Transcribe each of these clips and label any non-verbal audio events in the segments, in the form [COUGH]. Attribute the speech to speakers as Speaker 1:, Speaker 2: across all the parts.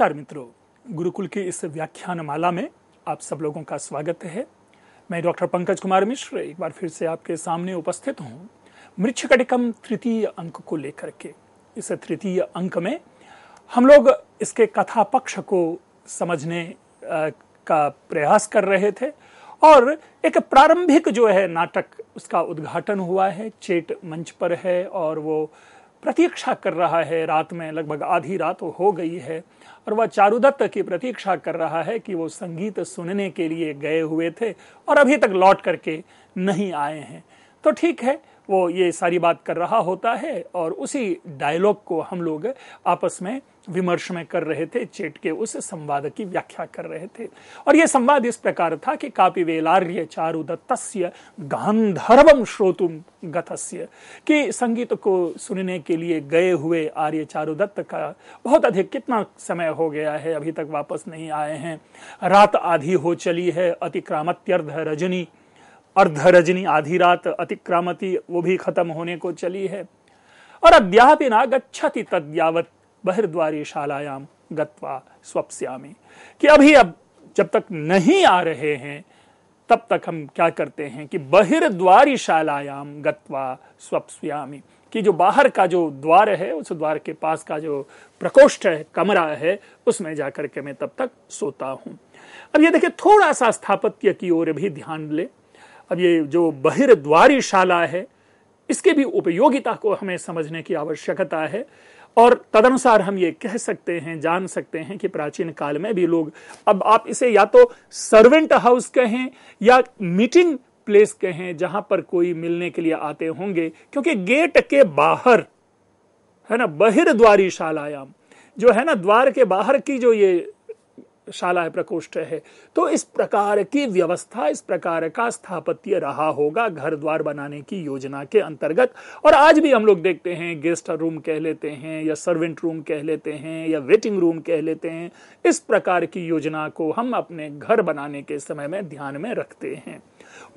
Speaker 1: नमस्कार मित्रों गुरुकुल की इस व्याख्यान माला में आप सब लोगों का स्वागत है मैं डॉक्टर पंकज कुमार मिश्र एक बार फिर से आपके सामने उपस्थित हूँ मृक्षकटिकम तृतीय अंक को लेकर के इस तृतीय अंक में हम लोग इसके कथा पक्ष को समझने का प्रयास कर रहे थे और एक प्रारंभिक जो है नाटक उसका उद्घाटन हुआ है चेट मंच पर है और वो प्रतीक्षा कर रहा है रात में लगभग आधी रात हो गई है और वह चारुदत्त की प्रतीक्षा कर रहा है कि वो संगीत सुनने के लिए गए हुए थे और अभी तक लौट करके नहीं आए हैं तो ठीक है वो ये सारी बात कर रहा होता है और उसी डायलॉग को हम लोग आपस में विमर्श में कर रहे थे चेट के उस संवाद की व्याख्या कर रहे थे और यह संवाद इस प्रकार था कि कापी वेलार्य चारु दत्तस्य गांधर्वम श्रोतुम गतस्य कि संगीत को सुनने के लिए गए हुए आर्य चारुदत्त का बहुत अधिक कितना समय हो गया है अभी तक वापस नहीं आए हैं रात आधी हो चली है अतिक्रामत्यर्ध रजनी अर्धरजनी आधी रात अतिक्रामती वो भी खत्म होने को चली है और अद्यापि ना गच्छति तद्यावत बहिर्द्वारी शालायाम गत्वा स्वप्स्यामी कि अभी अब जब तक नहीं आ रहे हैं तब तक हम क्या करते हैं कि बहिर्द्वारी शालायाम गत्वा स्वप्स्यामी कि जो बाहर का जो द्वार है उस द्वार के पास का जो प्रकोष्ठ है कमरा है उसमें जाकर के मैं तब तक सोता हूं अब ये देखिए थोड़ा सा स्थापत्य की ओर भी ध्यान ले अब ये जो बहिर्द्वारी शाला है इसके भी उपयोगिता को हमें समझने की आवश्यकता है और तदनुसार हम ये कह सकते हैं जान सकते हैं कि प्राचीन काल में भी लोग अब आप इसे या तो सर्वेंट हाउस कहें या मीटिंग प्लेस कहें जहां पर कोई मिलने के लिए आते होंगे क्योंकि गेट के बाहर है ना बहिर्द्वारी शालायाम जो है ना द्वार के बाहर की जो ये शाला है प्रकोष्ठ है तो इस प्रकार की व्यवस्था इस प्रकार का स्थापत्य रहा होगा घर द्वार बनाने की योजना के अंतर्गत और आज भी हम लोग देखते हैं गेस्ट रूम कह लेते हैं या सर्वेंट रूम कह लेते हैं या वेटिंग रूम कह लेते हैं इस प्रकार की योजना को हम अपने घर बनाने के समय में ध्यान में रखते हैं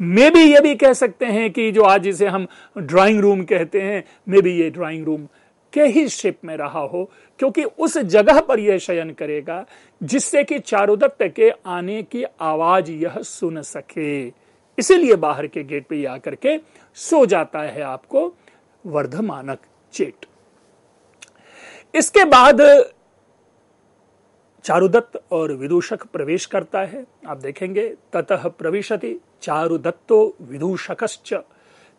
Speaker 1: मे भी ये भी कह सकते हैं कि जो आज इसे हम ड्राइंग रूम कहते हैं मे भी ये ड्राइंग रूम के ही शेप में रहा हो क्योंकि उस जगह पर यह शयन करेगा जिससे कि चारोदत्त के आने की आवाज यह सुन सके इसीलिए बाहर के गेट पे आकर के सो जाता है आपको वर्धमानक चेट इसके बाद चारुदत्त और विदूषक प्रवेश करता है आप देखेंगे ततः प्रविशति चारुदत्तो विदूषक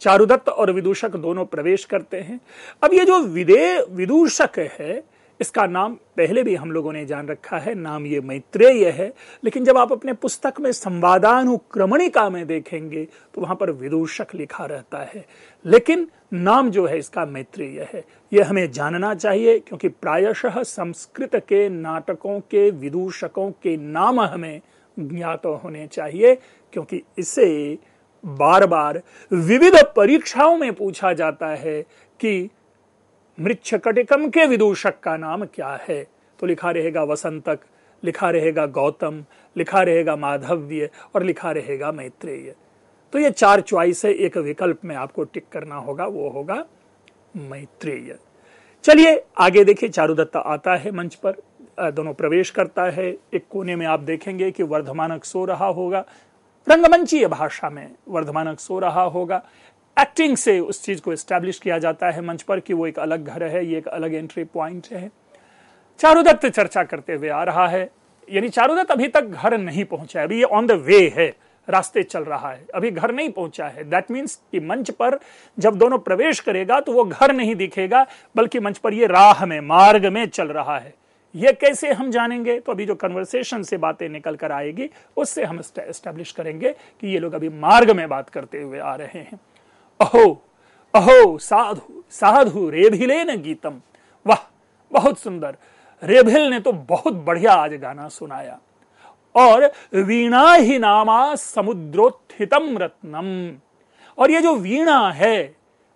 Speaker 1: चारुदत्त और विदूषक दोनों प्रवेश करते हैं अब ये जो विदे विदूषक है इसका नाम पहले भी हम लोगों ने जान रखा है नाम ये मैत्रेय है लेकिन जब आप अपने पुस्तक में संवादानुक्रमणिका में देखेंगे तो वहां पर विदूषक लिखा रहता है लेकिन नाम जो है इसका मैत्रेय है ये हमें जानना चाहिए क्योंकि प्रायशः संस्कृत के नाटकों के विदूषकों के नाम हमें ज्ञात होने चाहिए क्योंकि इसे बार बार विविध परीक्षाओं में पूछा जाता है कि कटिकम के विदूषक का नाम क्या है तो लिखा रहेगा वसंतक लिखा रहेगा गौतम लिखा रहेगा माधव्य और लिखा रहेगा मैत्रेय तो ये चार च्वाइस है एक विकल्प में आपको टिक करना होगा वो होगा मैत्रेय चलिए आगे देखिए चारुदत्ता आता है मंच पर दोनों प्रवेश करता है एक कोने में आप देखेंगे कि वर्धमानक सो रहा होगा रंगमंचीय भाषा में वर्धमानक सो रहा होगा एक्टिंग से उस चीज़ को स्टैब्लिश किया जाता है मंच पर कि वो एक अलग घर है ये एक अलग एंट्री पॉइंट है चारुदत्त चर्चा करते हुए आ रहा है यानी चारुदत्त अभी तक घर नहीं पहुंचा है अभी ये ऑन द वे है रास्ते चल रहा है अभी घर नहीं पहुंचा है दैट मीन्स कि मंच पर जब दोनों प्रवेश करेगा तो वो घर नहीं दिखेगा बल्कि मंच पर ये राह में मार्ग में चल रहा है ये कैसे हम जानेंगे तो अभी जो कन्वर्सेशन से बातें निकल कर आएगी उससे हम स्टैब्लिश करेंगे कि ये लोग अभी मार्ग में बात करते हुए आ रहे हैं अहो अहो साधु साधु रेभिले ने गीतम वाह बहुत सुंदर रेभिल ने तो बहुत बढ़िया आज गाना सुनाया और वीणा ही नामा समुद्रोत्थितम रत्नम और ये जो वीणा है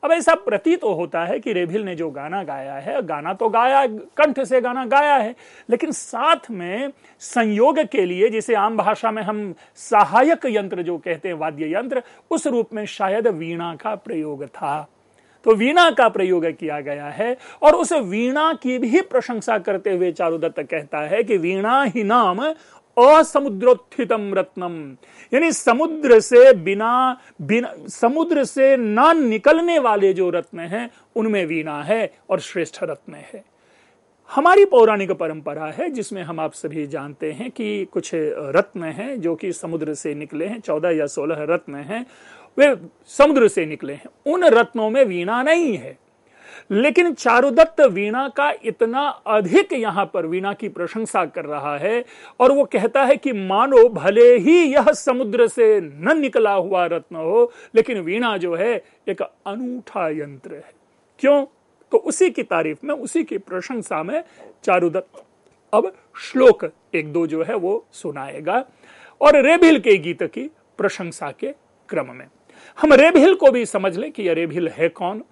Speaker 1: अब ऐसा प्रतीत तो होता है कि रेभिल ने जो गाना गाया है गाना तो गाया कंठ से गाना गाया है लेकिन साथ में संयोग के लिए जिसे आम भाषा में हम सहायक यंत्र जो कहते हैं वाद्य यंत्र उस रूप में शायद वीणा का प्रयोग था तो वीणा का प्रयोग किया गया है और उस वीणा की भी प्रशंसा करते हुए चारुदत्त कहता है कि वीणा ही नाम असमुद्रोत्थितम रत्नम यानी समुद्र से बिना बिना समुद्र से ना निकलने वाले जो रत्न हैं उनमें वीणा है और श्रेष्ठ रत्न है हमारी पौराणिक परंपरा है जिसमें हम आप सभी जानते हैं कि कुछ रत्न हैं जो कि समुद्र से निकले हैं चौदह या सोलह रत्न हैं वे समुद्र से निकले हैं उन रत्नों में वीणा नहीं है लेकिन चारुदत्त वीणा का इतना अधिक यहां पर वीणा की प्रशंसा कर रहा है और वो कहता है कि मानो भले ही यह समुद्र से न निकला हुआ रत्न हो लेकिन वीणा जो है एक अनूठा यंत्र है क्यों तो उसी की तारीफ में उसी की प्रशंसा में चारुदत्त अब श्लोक एक दो जो है वो सुनाएगा और रेभिल के गीत की प्रशंसा के क्रम में हम रेभिल को भी समझ लें कि यह रेभिल है कौन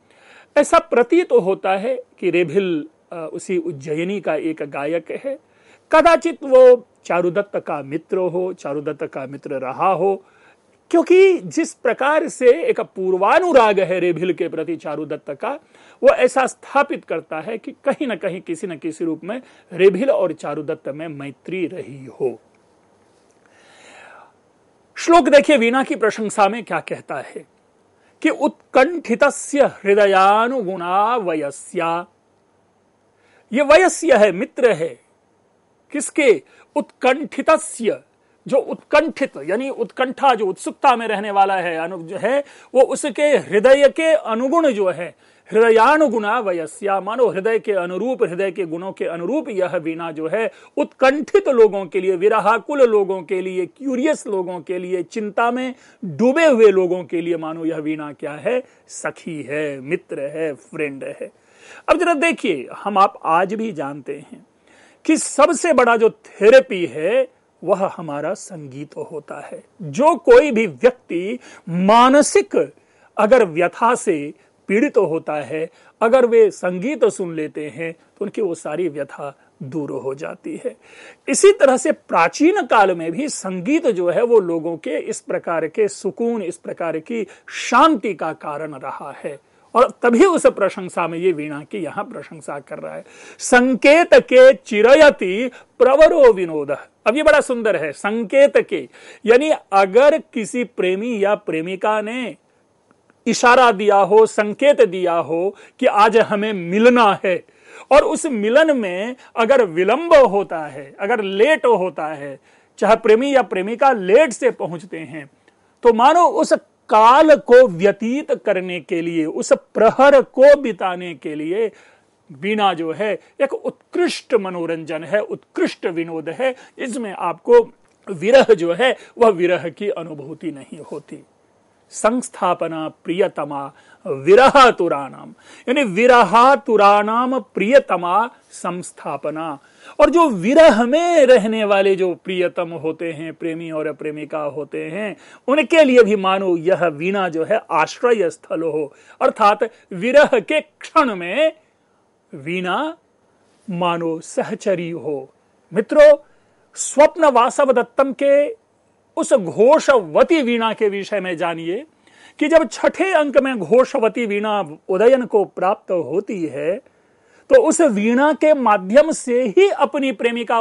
Speaker 1: ऐसा प्रतीत तो होता है कि रेभिल उसी उज्जयिनी का एक गायक है कदाचित वो चारुदत्त का मित्र हो चारुदत्त का मित्र रहा हो क्योंकि जिस प्रकार से एक पूर्वानुराग है रेभिल के प्रति चारुदत्त का वो ऐसा स्थापित करता है कि कहीं ना कहीं किसी न किसी रूप में रेभिल और चारुदत्त में मैत्री रही हो श्लोक देखिए वीणा की प्रशंसा में क्या कहता है कि उत्कंठित हृदयानुगुणा वयस्या ये वयस्य है मित्र है किसके उत्कंठित जो उत्कंठित यानी उत्कंठा जो उत्सुकता में रहने वाला है अनु जो है वो उसके हृदय के अनुगुण जो है हृदयानुगुणा वयस्या मानो हृदय के अनुरूप हृदय के गुणों के अनुरूप यह वीणा जो है उत्कंठित लोगों के लिए विराहाकुल लोगों के लिए क्यूरियस लोगों के लिए चिंता में डूबे हुए लोगों के लिए मानो यह वीणा क्या है सखी है मित्र है फ्रेंड है अब जरा देखिए हम आप आज भी जानते हैं कि सबसे बड़ा जो थेरेपी है वह हमारा संगीत होता है जो कोई भी व्यक्ति मानसिक अगर व्यथा से पीड़ित तो होता है अगर वे संगीत सुन लेते हैं तो उनकी वो सारी व्यथा दूर हो जाती है इसी तरह से प्राचीन काल में भी संगीत जो है वो लोगों के इस प्रकार के सुकून इस प्रकार की शांति का कारण रहा है और तभी उस प्रशंसा में ये वीणा की यहां प्रशंसा कर रहा है संकेत के चिरयति प्रवरो विनोद अब ये बड़ा सुंदर है संकेत के यानी अगर किसी प्रेमी या प्रेमिका ने इशारा दिया हो संकेत दिया हो कि आज हमें मिलना है और उस मिलन में अगर विलंब होता है अगर लेट होता है चाहे प्रेमी या प्रेमिका लेट से पहुंचते हैं तो मानो उस काल को व्यतीत करने के लिए उस प्रहर को बिताने के लिए बीना जो है एक उत्कृष्ट मनोरंजन है उत्कृष्ट विनोद है इसमें आपको विरह जो है वह विरह की अनुभूति नहीं होती संस्थापना प्रियतमा नाम यानी नाम प्रियतमा संस्थापना और जो विरह में रहने वाले जो प्रियतम होते हैं प्रेमी और प्रेमिका होते हैं उनके लिए भी मानो यह वीणा जो है आश्रय स्थल हो अर्थात विरह के क्षण में वीणा मानो सहचरी हो मित्रों स्वप्न वासव दत्तम के उस घोषवती वीणा के विषय में जानिए कि जब छठे अंक में घोषवती वीणा उदयन को प्राप्त होती है तो उस वीणा के माध्यम से ही अपनी प्रेमिका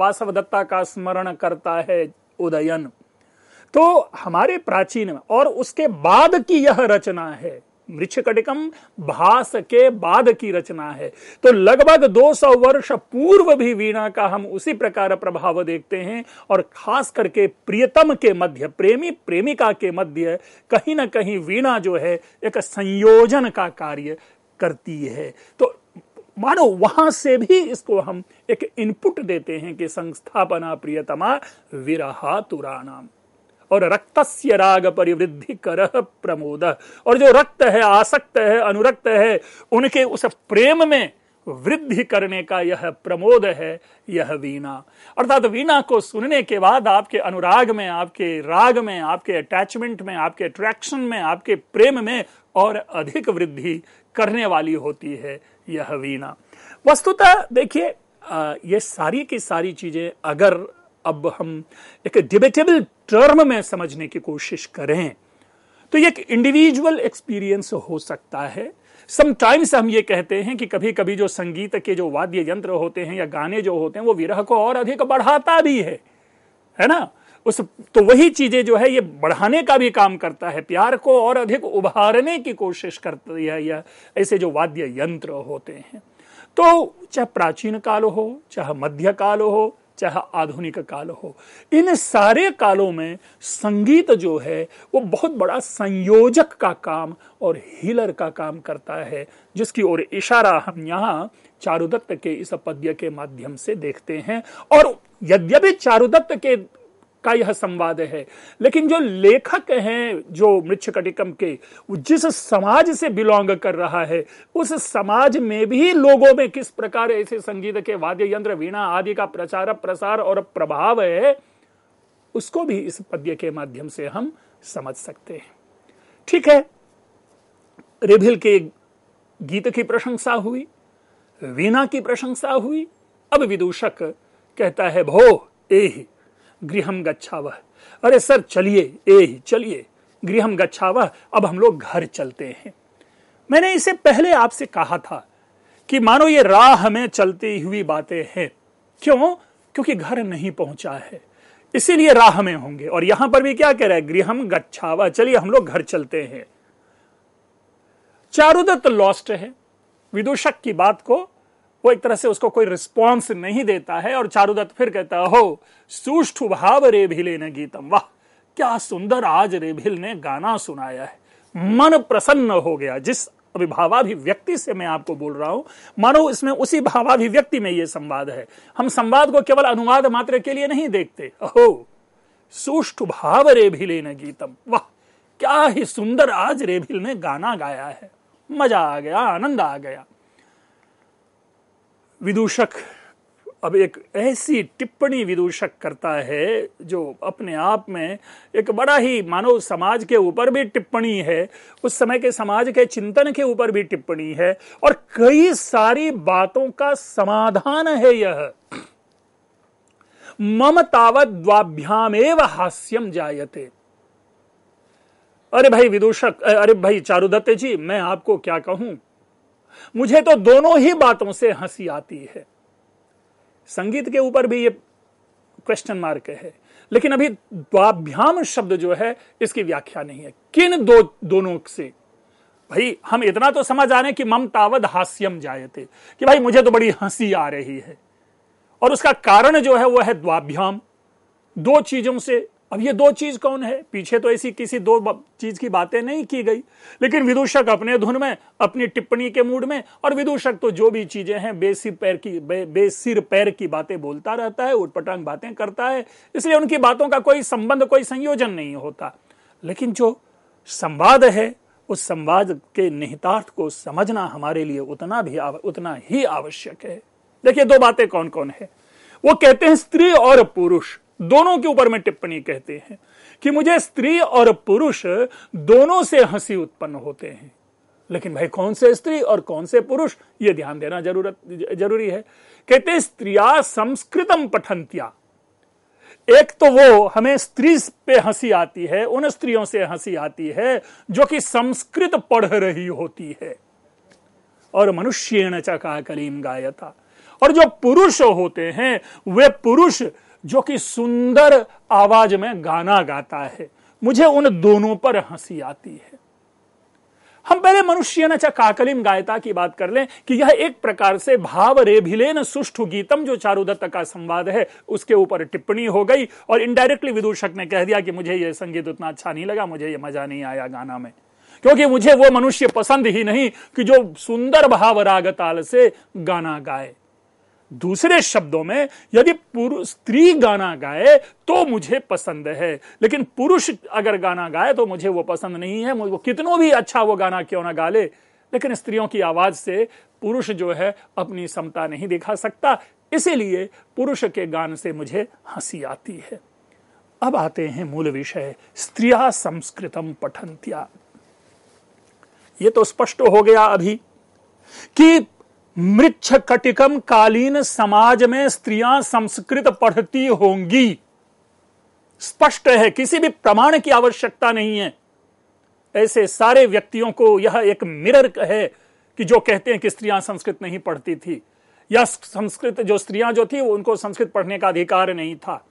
Speaker 1: वासव दत्ता का स्मरण करता है उदयन तो हमारे प्राचीन और उसके बाद की यह रचना है मृक्षकटिकम भास के बाद की रचना है तो लगभग 200 वर्ष पूर्व भी वीणा का हम उसी प्रकार प्रभाव देखते हैं और खास करके प्रियतम के मध्य प्रेमी प्रेमिका के मध्य कहीं ना कहीं वीणा जो है एक संयोजन का कार्य करती है तो मानो वहां से भी इसको हम एक इनपुट देते हैं कि संस्थापना प्रियतमा विरहा तुराणाम और रक्तस्य राग परिवृद्धि कर प्रमोद और जो रक्त है आसक्त है अनुरक्त है उनके उस प्रेम में वृद्धि करने का यह प्रमोद है यह वीणा अर्थात वीणा को सुनने के बाद आपके अनुराग में आपके राग में आपके अटैचमेंट में आपके अट्रैक्शन में आपके प्रेम में और अधिक वृद्धि करने वाली होती है यह वीणा वस्तुतः देखिए ये सारी की सारी चीजें अगर अब हम एक डिबेटेबल टर्म में समझने की कोशिश करें तो एक इंडिविजुअल एक्सपीरियंस हो सकता है समटाइम्स हम ये कहते हैं कि कभी कभी जो संगीत के जो वाद्य यंत्र होते हैं या गाने जो होते हैं वो विरह को और अधिक बढ़ाता भी है है ना उस तो वही चीजें जो है ये बढ़ाने का भी काम करता है प्यार को और अधिक उभारने की कोशिश करती है या ऐसे जो वाद्य यंत्र होते हैं तो चाहे प्राचीन काल हो चाहे मध्य काल हो चाहे आधुनिक काल हो इन सारे कालों में संगीत जो है वो बहुत बड़ा संयोजक का काम और हीलर का काम करता है जिसकी ओर इशारा हम यहाँ चारुदत्त के इस पद्य के माध्यम से देखते हैं और यद्यपि चारुदत्त के का यह संवाद है लेकिन जो लेखक हैं जो कटिकम के जिस समाज से बिलोंग कर रहा है उस समाज में भी लोगों में किस प्रकार ऐसे संगीत के वाद्य यंत्र वीणा आदि का प्रचार प्रसार और प्रभाव है उसको भी इस पद्य के माध्यम से हम समझ सकते हैं ठीक है रेभिल के गीत की प्रशंसा हुई वीणा की प्रशंसा हुई अब विदूषक कहता है भो ही गृहम वह अरे सर चलिए ए चलिए गृहम वह अब हम लोग घर चलते हैं मैंने इसे पहले आपसे कहा था कि मानो ये राह में चलती हुई बातें हैं क्यों क्योंकि घर नहीं पहुंचा है इसीलिए राह में होंगे और यहां पर भी क्या कह रहा है गृहम वह चलिए हम लोग घर चलते हैं चारुदत्त लॉस्ट है विदूषक की बात को वो एक तरह से उसको कोई रिस्पॉन्स नहीं देता है और चारुदत्त फिर कहता हो सुष्ठ भाव रे भिले ने गीतम वाह क्या सुंदर आज रेभिल ने गाना सुनाया है मन प्रसन्न हो गया जिस अभिभाव्यक्ति से मैं आपको बोल रहा हूं मानो इसमें उसी भावाभिव्यक्ति में यह संवाद है हम संवाद को केवल अनुवाद मात्र के लिए नहीं देखते अहो सुष्ठ भाव रेभिले ने गीतम वाह क्या ही सुंदर आज रेभिल ने गाना गाया है मजा आ गया आनंद आ गया विदूषक अब एक ऐसी टिप्पणी विदूषक करता है जो अपने आप में एक बड़ा ही मानव समाज के ऊपर भी टिप्पणी है उस समय के समाज के चिंतन के ऊपर भी टिप्पणी है और कई सारी बातों का समाधान है यह मम तावत द्वाभ्याम एव हास्यम जायते अरे भाई विदूषक अरे भाई चारुदत्त जी मैं आपको क्या कहूं मुझे तो दोनों ही बातों से हंसी आती है संगीत के ऊपर भी ये क्वेश्चन मार्क है लेकिन अभी द्वाभ्याम शब्द जो है इसकी व्याख्या नहीं है किन दो दोनों से भाई हम इतना तो समझ आ रहे हैं कि ममतावद हास्यम जायते कि भाई मुझे तो बड़ी हंसी आ रही है और उसका कारण जो है वो है द्वाभ्याम दो चीजों से अब ये दो चीज कौन है पीछे तो ऐसी किसी दो चीज की बातें नहीं की गई लेकिन विदूषक अपने धुन में अपनी टिप्पणी के मूड में और विदूषक तो जो भी चीजें हैं बेसिर पैर की बे, बेसिर पैर की बातें बोलता रहता है उटपटांग बातें करता है इसलिए उनकी बातों का कोई संबंध कोई संयोजन नहीं होता लेकिन जो संवाद है उस संवाद के निहितार्थ को समझना हमारे लिए उतना भी आव, उतना ही आवश्यक है देखिए दो बातें कौन कौन है वो कहते हैं स्त्री और पुरुष दोनों के ऊपर में टिप्पणी कहते हैं कि मुझे स्त्री और पुरुष दोनों से हंसी उत्पन्न होते हैं लेकिन भाई कौन से स्त्री और कौन से पुरुष ये ध्यान देना जरूरत जरूरी है कहते स्त्रिया संस्कृतम पठंतिया एक तो वो हमें स्त्री पे हंसी आती है उन स्त्रियों से हंसी आती है जो कि संस्कृत पढ़ रही होती है और मनुष्य चका करीम गायता और जो पुरुष होते हैं वे पुरुष जो कि सुंदर आवाज में गाना गाता है मुझे उन दोनों पर हंसी आती है हम पहले मनुष्य न काकलिम गायता की बात कर लें कि यह एक प्रकार से भाव रेभिलेन सुष्ठु गीतम जो चारुदत्त का संवाद है उसके ऊपर टिप्पणी हो गई और इनडायरेक्टली विदूषक ने कह दिया कि मुझे यह संगीत उतना अच्छा नहीं लगा मुझे यह मजा नहीं आया गाना में क्योंकि मुझे वो मनुष्य पसंद ही नहीं कि जो सुंदर भाव राग ताल से गाना गाए दूसरे शब्दों में यदि पुरुष स्त्री गाना गाए तो मुझे पसंद है लेकिन पुरुष अगर गाना गाए तो मुझे वो पसंद नहीं है मुझे कितनों भी अच्छा वो गाना क्यों ना गा ले लेकिन स्त्रियों की आवाज से पुरुष जो है अपनी समता नहीं दिखा सकता इसीलिए पुरुष के गान से मुझे हंसी आती है अब आते हैं मूल विषय स्त्रिया संस्कृतम पठंत्या ये तो स्पष्ट हो गया अभी कि मृक्ष कटिकम कालीन समाज में स्त्रियां संस्कृत पढ़ती होंगी स्पष्ट है किसी भी प्रमाण की आवश्यकता नहीं है ऐसे सारे व्यक्तियों को यह एक मिरर है कि जो कहते हैं कि स्त्रियां संस्कृत नहीं पढ़ती थी या संस्कृत जो स्त्रियां जो थी उनको संस्कृत पढ़ने का अधिकार नहीं था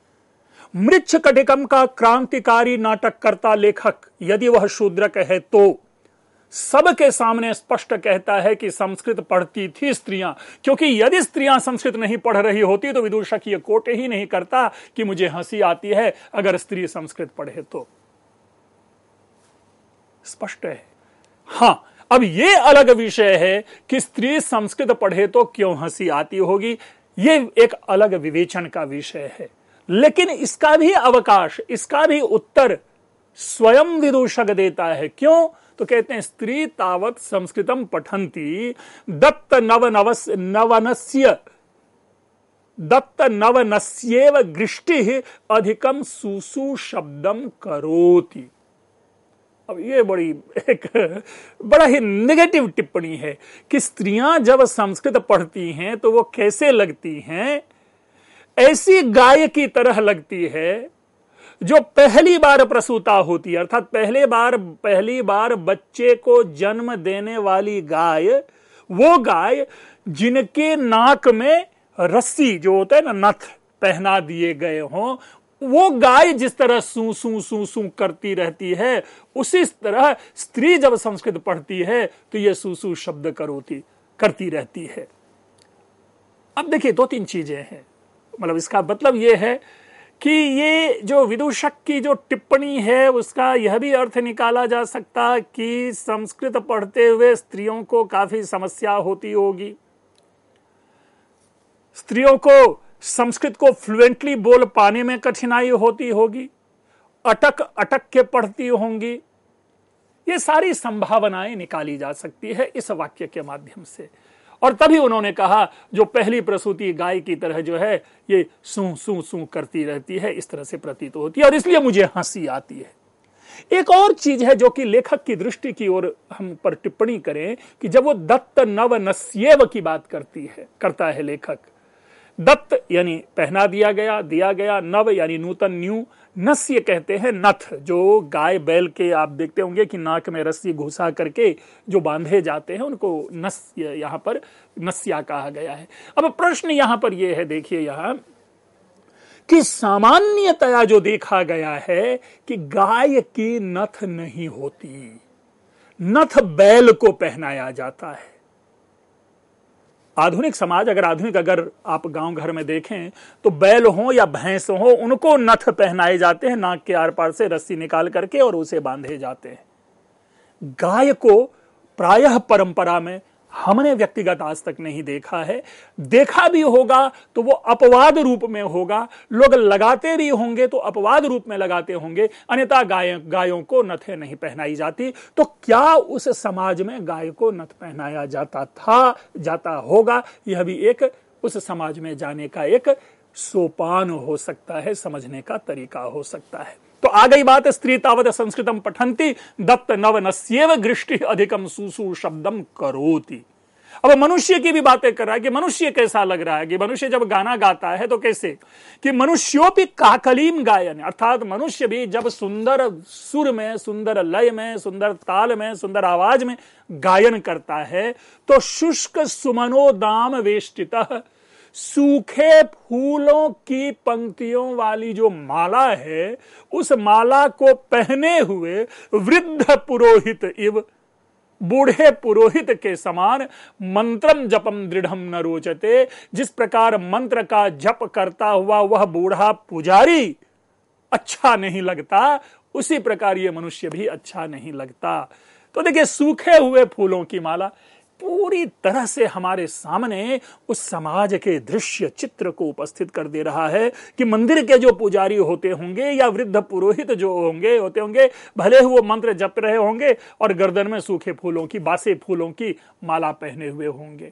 Speaker 1: मृक्ष कटिकम का क्रांतिकारी नाटक करता लेखक यदि वह शूद्रक है तो सबके सामने स्पष्ट कहता है कि संस्कृत पढ़ती थी स्त्रियां क्योंकि यदि स्त्रियां संस्कृत नहीं पढ़ रही होती तो विदूषक ये कोट ही नहीं करता कि मुझे हंसी आती है अगर स्त्री संस्कृत पढ़े तो स्पष्ट है हां अब यह अलग विषय है कि स्त्री संस्कृत पढ़े तो क्यों हंसी आती होगी यह एक अलग विवेचन का विषय है लेकिन इसका भी अवकाश इसका भी उत्तर स्वयं विदूषक देता है क्यों तो कहते हैं स्त्री तावत संस्कृतम पठंती दत्त नव नवस नवनस्य दत्त नवनस्येव गृष्टि अधिकम सुसु शब्दम करोति अब ये बड़ी एक बड़ा ही नेगेटिव टिप्पणी है कि स्त्रियां जब संस्कृत पढ़ती हैं तो वो कैसे लगती हैं ऐसी गाय की तरह लगती है जो पहली बार प्रसूता होती है अर्थात पहले बार पहली बार बच्चे को जन्म देने वाली गाय वो गाय जिनके नाक में रस्सी जो होता है ना नथ पहना दिए गए हो वो गाय जिस तरह सू सू सू सू करती रहती है उसी तरह स्त्री जब संस्कृत पढ़ती है तो ये सू सू शब्द करोती करती रहती है अब देखिए दो तीन चीजें हैं मतलब इसका मतलब यह है कि ये जो विदूषक की जो टिप्पणी है उसका यह भी अर्थ निकाला जा सकता कि संस्कृत पढ़ते हुए स्त्रियों को काफी समस्या होती होगी स्त्रियों को संस्कृत को फ्लुएंटली बोल पाने में कठिनाई होती होगी अटक अटक के पढ़ती होंगी ये सारी संभावनाएं निकाली जा सकती है इस वाक्य के माध्यम से और तभी उन्होंने कहा जो पहली प्रसूति गाय की तरह जो है ये सू सू सू करती रहती है इस तरह से प्रतीत होती है और इसलिए मुझे हंसी आती है एक और चीज है जो कि लेखक की दृष्टि की ओर हम पर टिप्पणी करें कि जब वो दत्त नव नस्येव की बात करती है करता है लेखक दत्त यानी पहना दिया गया दिया गया नव यानी नूतन न्यू नस्य कहते हैं नथ जो गाय बैल के आप देखते होंगे कि नाक में रस्सी घुसा करके जो बांधे जाते हैं उनको नस्य यहाँ पर नस्या कहा गया है अब प्रश्न यहाँ पर यह है देखिए यहाँ कि सामान्यतया जो देखा गया है कि गाय की नथ नहीं होती नथ बैल को पहनाया जाता है आधुनिक समाज अगर आधुनिक अगर आप गांव घर में देखें तो बैल हो या भैंस हो उनको नथ पहनाए जाते हैं नाक के आर पार से रस्सी निकाल करके और उसे बांधे जाते हैं गाय को प्रायः परंपरा में हमने व्यक्तिगत आज तक नहीं देखा है देखा भी होगा तो वो अपवाद रूप में होगा लोग लगाते भी होंगे तो अपवाद रूप में लगाते होंगे अन्यथा गाय गायों को नथे नहीं पहनाई जाती तो क्या उस समाज में गाय को नथ पहनाया जाता था जाता होगा यह भी एक उस समाज में जाने का एक सोपान हो सकता है समझने का तरीका हो सकता है तो आ गई बात स्त्री तावत संस्कृतम पठंती दत्त नव सेव गृष्टि अधिकम सुसु शब्दम करोती अब मनुष्य की भी बातें कर रहा है कि मनुष्य कैसा लग रहा है कि मनुष्य जब गाना गाता है तो कैसे कि मनुष्योपि काकलीम गायन अर्थात मनुष्य भी जब सुंदर सुर में सुंदर लय में सुंदर ताल में सुंदर आवाज में गायन करता है तो शुष्क सुमनो दाम वेष्टित सूखे फूलों की पंक्तियों वाली जो माला है उस माला को पहने हुए वृद्ध पुरोहित इव बूढ़े पुरोहित के समान मंत्रम जपम दृढ़ न रोचते जिस प्रकार मंत्र का जप करता हुआ वह बूढ़ा पुजारी अच्छा नहीं लगता उसी प्रकार ये मनुष्य भी अच्छा नहीं लगता तो देखिए सूखे हुए फूलों की माला पूरी तरह से हमारे सामने उस समाज के दृश्य चित्र को उपस्थित कर दे रहा है कि मंदिर के जो पुजारी होते होंगे या वृद्ध पुरोहित जो होंगे होते होंगे भले ही वो मंत्र जप रहे होंगे और गर्दन में सूखे फूलों की बासे फूलों की माला पहने हुए होंगे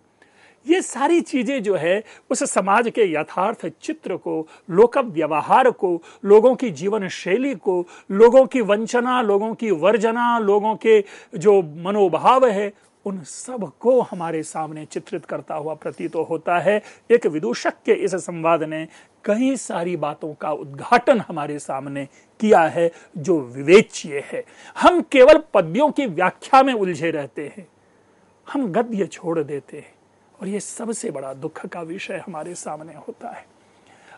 Speaker 1: ये सारी चीजें जो है उस समाज के यथार्थ चित्र को लोक व्यवहार को लोगों की जीवन शैली को लोगों की वंचना लोगों की वर्जना लोगों के जो मनोभाव है उन सब को हमारे सामने चित्रित करता हुआ प्रतीत तो होता है एक विदूषक के इस संवाद ने कई सारी बातों का उद्घाटन हमारे सामने किया है जो विवेच्य है हम केवल पद्यों की व्याख्या में उलझे रहते हैं हम गद्य छोड़ देते हैं और यह सबसे बड़ा दुख का विषय हमारे सामने होता है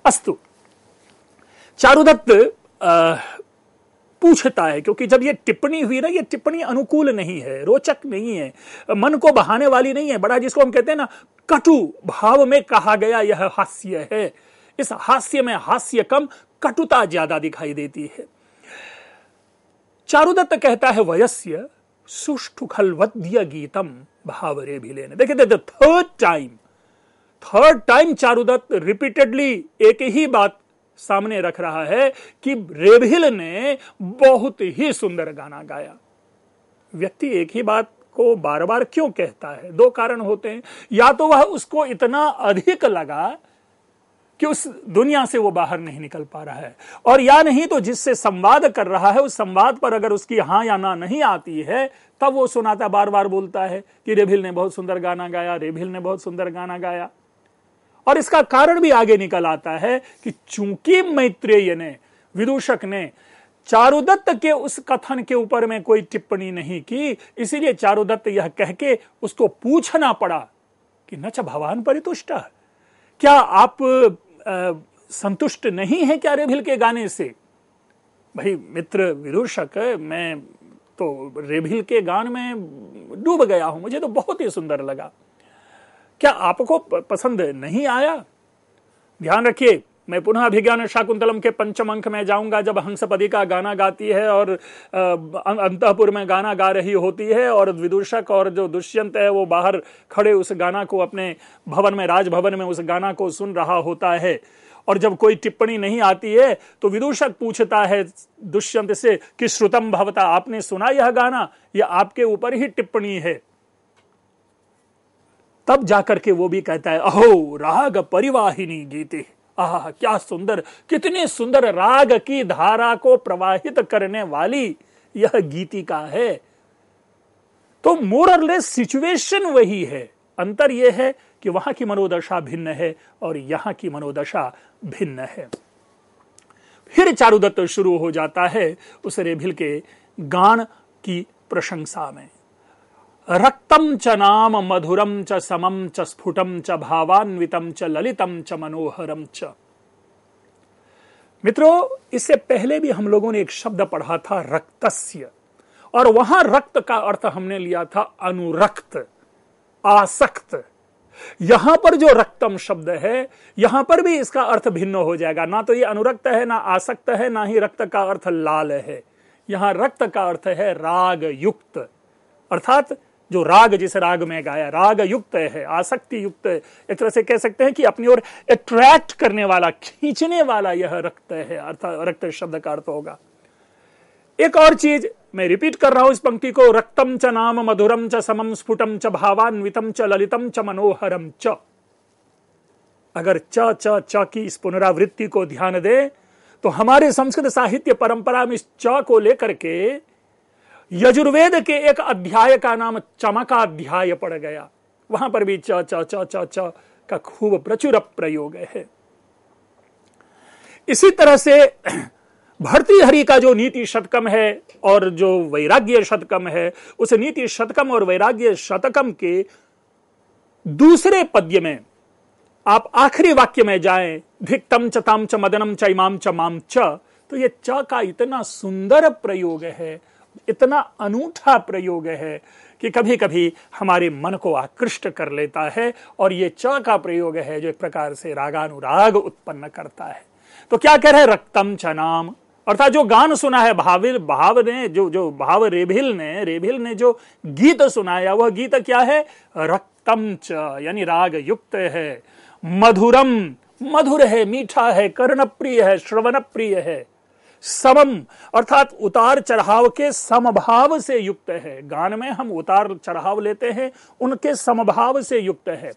Speaker 1: अस्तु चारुदत्त पूछता है क्योंकि जब ये टिप्पणी हुई ना ये टिप्पणी अनुकूल नहीं है रोचक नहीं है मन को बहाने वाली नहीं है बड़ा जिसको हम कहते हैं ना कटु भाव में कहा गया यह हास्य है इस हास्य में हास्य कम कटुता ज्यादा दिखाई देती है चारुदत्त कहता है वयस्य सुष्ठु खलवद्य गीतम भावरे भी लेने देखिए third time third time Charudatt repeatedly एक ही बात सामने रख रहा है कि रेभिल ने बहुत ही सुंदर गाना गाया व्यक्ति एक ही बात को बार बार क्यों कहता है दो कारण होते हैं या तो वह उसको इतना अधिक लगा कि उस दुनिया से वो बाहर नहीं निकल पा रहा है और या नहीं तो जिससे संवाद कर रहा है उस संवाद पर अगर उसकी हाँ या ना नहीं आती है तब वो सुनाता बार बार बोलता है कि रेभिल ने बहुत सुंदर गाना गाया रेभिल ने बहुत सुंदर गाना गाया और इसका कारण भी आगे निकल आता है कि चूंकि मैत्रेय ने विदूषक ने चारुदत्त के उस कथन के ऊपर में कोई टिप्पणी नहीं की इसीलिए चारुदत्त यह कह के उसको पूछना पड़ा कि नच भगवान परितुष्ट क्या आप आ, संतुष्ट नहीं है क्या रेभिल के गाने से भाई मित्र विदूषक मैं तो रेभिल के गान में डूब गया हूं मुझे तो बहुत ही सुंदर लगा क्या आपको पसंद नहीं आया ध्यान रखिए मैं पुनः अभिज्ञान शाकुंतलम के पंचम अंक में जाऊंगा जब हंसपदी का गाना गाती है और अं-, अंतपुर में गाना गा रही होती है और विदूषक और जो दुष्यंत है वो बाहर खड़े उस गाना को अपने भवन में राजभवन में उस गाना को सुन रहा होता है और जब कोई टिप्पणी नहीं आती है तो विदूषक पूछता है दुष्यंत से कि श्रुतम भवता आपने सुना यह गाना यह आपके ऊपर ही टिप्पणी है तब जाकर के वो भी कहता है अहो राग परिवाहिनी गीते आह क्या सुंदर कितने सुंदर राग की धारा को प्रवाहित करने वाली यह गीतिका है तो मोरलेस सिचुएशन वही है अंतर यह है कि वहां की मनोदशा भिन्न है और यहां की मनोदशा भिन्न है फिर चारुदत्त शुरू हो जाता है उस रेभिल के गान की प्रशंसा में रक्तम च नाम मधुरम च समम च स्फुटम च भावान्वितम च ललितम च मनोहरम च मित्रों इससे पहले भी हम लोगों ने एक शब्द पढ़ा था रक्तस्य और वहां रक्त का अर्थ हमने लिया था अनुरक्त आसक्त यहां पर जो रक्तम शब्द है यहां पर भी इसका अर्थ भिन्न हो जाएगा ना तो ये अनुरक्त है ना आसक्त है ना ही रक्त का अर्थ लाल है यहां रक्त का अर्थ है राग युक्त अर्थात जो राग जिस राग में गाया राग युक्त है आसक्ति युक्त है एक तरह से कह सकते हैं कि अपनी ओर अट्रैक्ट करने वाला खींचने वाला यह रक्त है अर्थात रक्त शब्द का अर्थ होगा एक और चीज मैं रिपीट कर रहा हूं इस पंक्ति को रक्तम च नाम मधुरम च समम स्फुटम च भावान्वितम च ललितम च मनोहरम च अगर च च च की इस पुनरावृत्ति को ध्यान दे तो हमारे संस्कृत साहित्य परंपरा में इस च को लेकर के यजुर्वेद के एक अध्याय का नाम चमका अध्याय पड़ गया वहां पर भी च च च च च का खूब प्रचुर प्रयोग है इसी तरह से [CLEARS THROAT] हरि का जो नीति शतकम है और जो वैराग्य शतकम है उस नीति शतकम और वैराग्य शतकम के दूसरे पद्य में आप आखिरी वाक्य में जाए धिक्तम चताम च मदनम च इमाम च माम च तो ये च का इतना सुंदर प्रयोग है इतना अनूठा प्रयोग है कि कभी कभी हमारे मन को आकृष्ट कर लेता है और ये च का प्रयोग है जो एक प्रकार से रागानुराग उत्पन्न करता है तो क्या कह रहे हैं रक्तम च नाम अर्थात जो गान सुना है भाविल भाव ने जो जो भाव रेभिल ने रेभिल ने जो गीत सुनाया वह गीत क्या है रक्तम च यानी राग युक्त है मधुरम मधुर है मीठा है कर्णप्रिय है श्रवण प्रिय है समम अर्थात उतार चढ़ाव के समभाव से युक्त है गान में हम उतार चढ़ाव लेते हैं उनके समभाव से युक्त है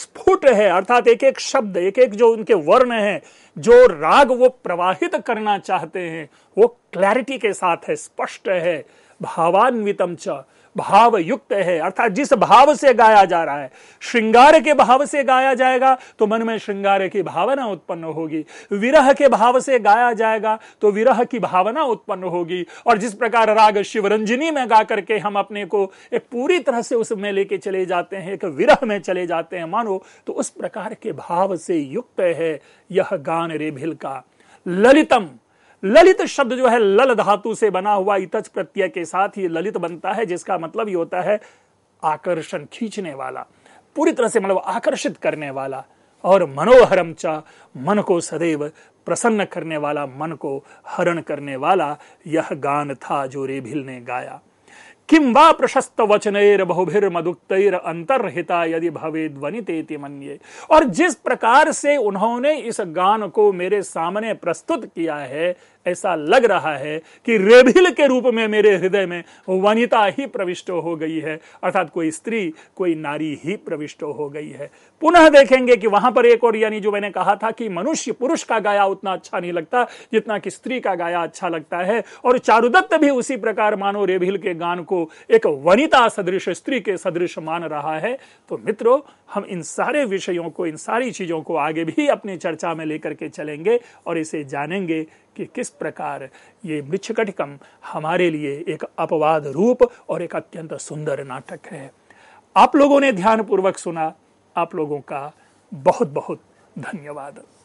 Speaker 1: स्फुट है अर्थात एक एक शब्द एक एक जो उनके वर्ण हैं जो राग वो प्रवाहित करना चाहते हैं वो क्लैरिटी के साथ है स्पष्ट है भावान्वितम च भाव युक्त है अर्थात जिस भाव से गाया जा रहा है श्रृंगार के भाव से गाया जाएगा तो मन में श्रृंगार की भावना उत्पन्न होगी विरह के भाव से गाया जाएगा तो विरह की भावना उत्पन्न होगी और जिस प्रकार राग शिवरंजनी में गा करके हम अपने को एक पूरी तरह से उसमें लेके चले जाते हैं एक विरह में चले जाते हैं मानो तो उस प्रकार के भाव से युक्त है यह गान रेभिल का ललितम ललित शब्द जो है लल धातु से बना हुआ इतच प्रत्यय के साथ ही ललित बनता है जिसका मतलब ये होता है आकर्षण खींचने वाला पूरी तरह से मतलब आकर्षित करने वाला और मनोहरम चा मन को सदैव प्रसन्न करने वाला मन को हरण करने वाला यह गान था जो रेभिल ने गाया किम वा प्रशस्त वचनेर बहुभिर मदुक्तर अंतर्हिता यदि भवे वनितेति मनिए और जिस प्रकार से उन्होंने इस गान को मेरे सामने प्रस्तुत किया है ऐसा लग रहा है कि रेभिल के रूप में मेरे हृदय में वनिता ही प्रविष्ट हो गई है अर्थात कोई स्त्री कोई नारी ही प्रविष्ट हो गई है पुनः देखेंगे कि वहां पर एक और यानी जो मैंने कहा था कि मनुष्य पुरुष का गाया उतना अच्छा नहीं लगता जितना कि स्त्री का गाया अच्छा लगता है और चारुदत्त भी उसी प्रकार मानो रेभिल के गान को एक वनिता सदृश स्त्री के सदृश मान रहा है तो मित्रों हम इन सारे विषयों को इन सारी चीजों को आगे भी अपनी चर्चा में लेकर के चलेंगे और इसे जानेंगे कि किस प्रकार ये मृक्षकटिकम हमारे लिए एक अपवाद रूप और एक अत्यंत सुंदर नाटक है आप लोगों ने ध्यानपूर्वक सुना आप लोगों का बहुत बहुत धन्यवाद